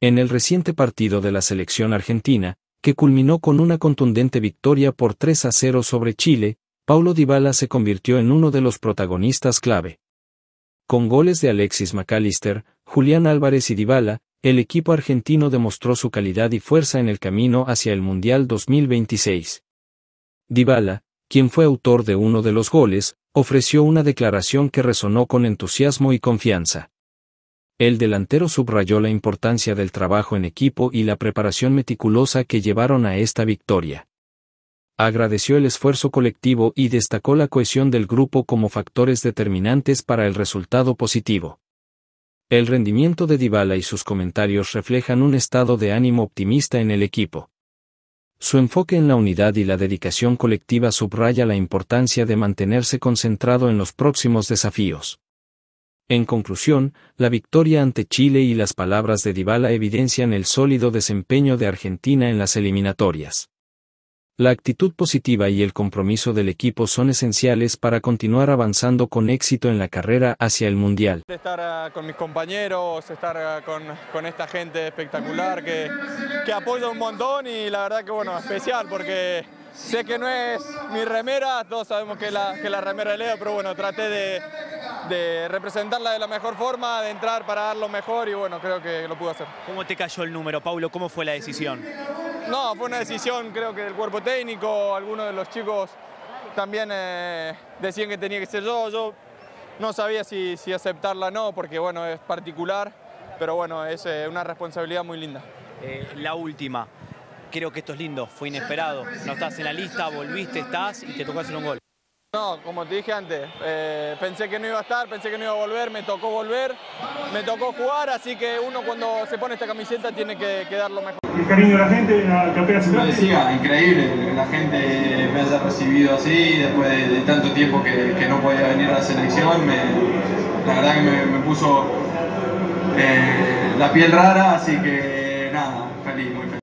en el reciente partido de la selección argentina, que culminó con una contundente victoria por 3 a 0 sobre Chile, Paulo Dybala se convirtió en uno de los protagonistas clave. Con goles de Alexis McAllister, Julián Álvarez y Dybala, el equipo argentino demostró su calidad y fuerza en el camino hacia el Mundial 2026. Dybala, quien fue autor de uno de los goles, ofreció una declaración que resonó con entusiasmo y confianza. El delantero subrayó la importancia del trabajo en equipo y la preparación meticulosa que llevaron a esta victoria. Agradeció el esfuerzo colectivo y destacó la cohesión del grupo como factores determinantes para el resultado positivo. El rendimiento de Dybala y sus comentarios reflejan un estado de ánimo optimista en el equipo. Su enfoque en la unidad y la dedicación colectiva subraya la importancia de mantenerse concentrado en los próximos desafíos. En conclusión, la victoria ante Chile y las palabras de Dybala evidencian el sólido desempeño de Argentina en las eliminatorias. La actitud positiva y el compromiso del equipo son esenciales para continuar avanzando con éxito en la carrera hacia el Mundial. Estar ah, con mis compañeros, estar ah, con, esta gente espectacular que, que, apoya un montón y la verdad que bueno, especial porque sé que no es mi remera, todos sabemos que la, la remera de Leo, pero bueno, traté de, de representarla de la mejor forma, de entrar para dar lo mejor y bueno, creo que lo pude hacer. ¿Cómo te cayó el número, Paulo? ¿Cómo fue la decisión? No, fue una decisión creo que del cuerpo técnico, algunos de los chicos también eh, decían que tenía que ser yo, yo no sabía si, aceptarla o no, porque bueno, es particular, pero bueno, es eh, una responsabilidad muy linda. Eh, la última, creo que esto es lindo, fue inesperado, no estás en la lista, volviste, estás y te tocó hacer un gol. No, como te dije antes, eh, pensé que no iba a estar, pensé que no iba a volver, me tocó volver, me tocó jugar, así que uno cuando se pone esta camiseta tiene que, dar lo mejor. El cariño de la gente, la campeona central. Decía, increíble que la gente me haya recibido así, después de, tanto tiempo que, no podía venir a la selección, me, la verdad que me, puso eh, la piel rara, así que nada, feliz, muy feliz.